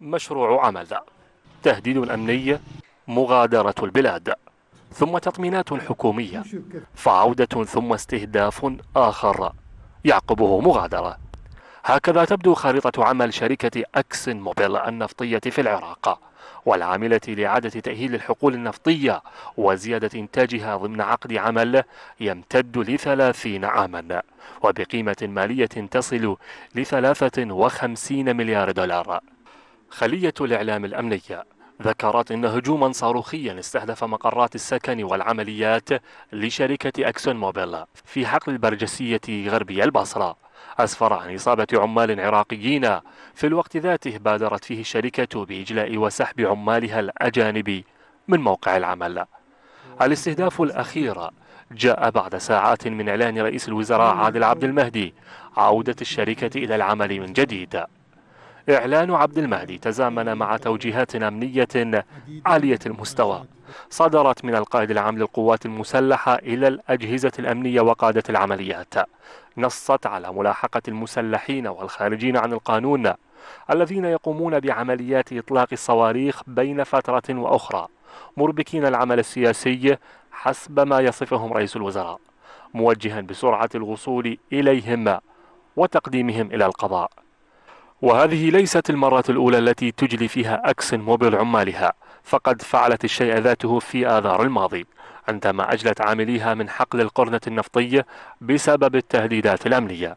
مشروع عمل تهديد أمني مغادرة البلاد ثم تطمينات حكومية فعودة ثم استهداف آخر يعقبه مغادرة هكذا تبدو خريطة عمل شركة أكسن موبيل النفطية في العراق والعاملة لإعادة تأهيل الحقول النفطية وزيادة إنتاجها ضمن عقد عمل يمتد لثلاثين عاما وبقيمة مالية تصل لثلاثة وخمسين مليار دولار خلية الإعلام الأمنية ذكرت إن هجوما صاروخيا استهدف مقرات السكن والعمليات لشركة أكسون موبيل في حقل البرجسية غربي البصرة أسفر عن إصابة عمال عراقيين في الوقت ذاته بادرت فيه الشركة بإجلاء وسحب عمالها الأجانب من موقع العمل الاستهداف الأخير جاء بعد ساعات من إعلان رئيس الوزراء عادل عبد المهدي عودة الشركة إلى العمل من جديد إعلان عبد المهدي تزامن مع توجيهات أمنية عالية المستوى صدرت من القائد العام للقوات المسلحة إلى الأجهزة الأمنية وقادة العمليات نصت على ملاحقة المسلحين والخارجين عن القانون الذين يقومون بعمليات إطلاق الصواريخ بين فترة وأخرى مربكين العمل السياسي حسب ما يصفهم رئيس الوزراء موجها بسرعة الوصول إليهم وتقديمهم إلى القضاء وهذه ليست المرة الأولى التي تجلي فيها أكسن موبيل عمالها فقد فعلت الشيء ذاته في آذار الماضي عندما أجلت عامليها من حقل القرنة النفطية بسبب التهديدات الأمنية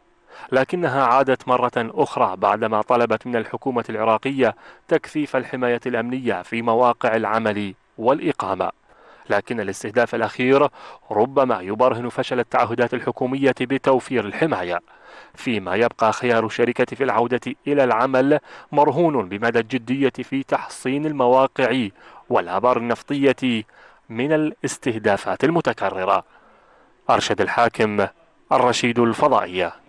لكنها عادت مرة أخرى بعدما طلبت من الحكومة العراقية تكثيف الحماية الأمنية في مواقع العمل والإقامة لكن الاستهداف الأخير ربما يبرهن فشل التعهدات الحكومية بتوفير الحماية فيما يبقى خيار الشركة في العودة إلى العمل مرهون بمدى الجدية في تحصين المواقع والآبار النفطية من الاستهدافات المتكررة أرشد الحاكم الرشيد الفضائية